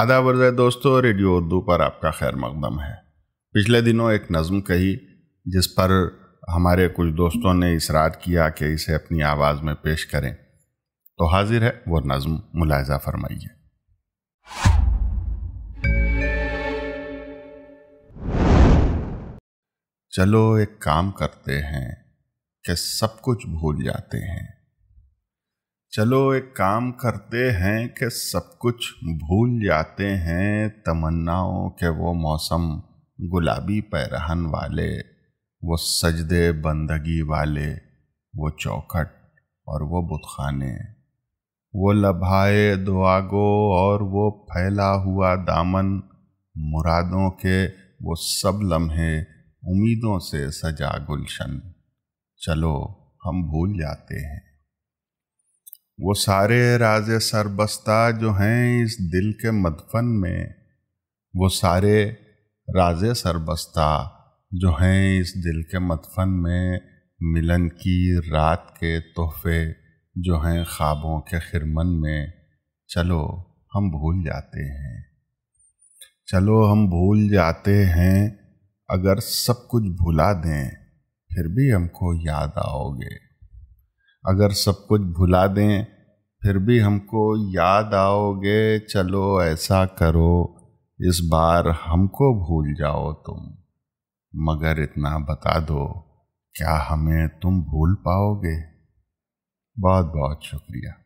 आदाब दोस्तों रेडियो उर्दू पर आपका खैर मकदम है पिछले दिनों एक नज़म कही जिस पर हमारे कुछ दोस्तों ने इसरार किया कि इसे अपनी आवाज़ में पेश करें तो हाजिर है वो नज़म मुलायजा फरमाइए चलो एक काम करते हैं कि सब कुछ भूल जाते हैं चलो एक काम करते हैं कि सब कुछ भूल जाते हैं तमन्नाओं के वो मौसम गुलाबी पैरहन वाले वो सजदे बंदगी वाले वो चौखट और वो बुतखाने वो लभाए दुआगो और वो फैला हुआ दामन मुरादों के वो सब लम्हे उम्मीदों से सजा गुलशन चलो हम भूल जाते हैं वो सारे राज सरबस्ता जो हैं इस दिल के मदफन में वो सारे राज सरबस्ता जो हैं इस दिल के मदफन में मिलन की रात के तोहफे जो हैं ख्वाबों के खिरमन में चलो हम भूल जाते हैं चलो हम भूल जाते हैं अगर सब कुछ भुला दें फिर भी हमको याद आओगे अगर सब कुछ भुला दें फिर भी हमको याद आओगे चलो ऐसा करो इस बार हमको भूल जाओ तुम मगर इतना बता दो क्या हमें तुम भूल पाओगे बहुत बहुत शुक्रिया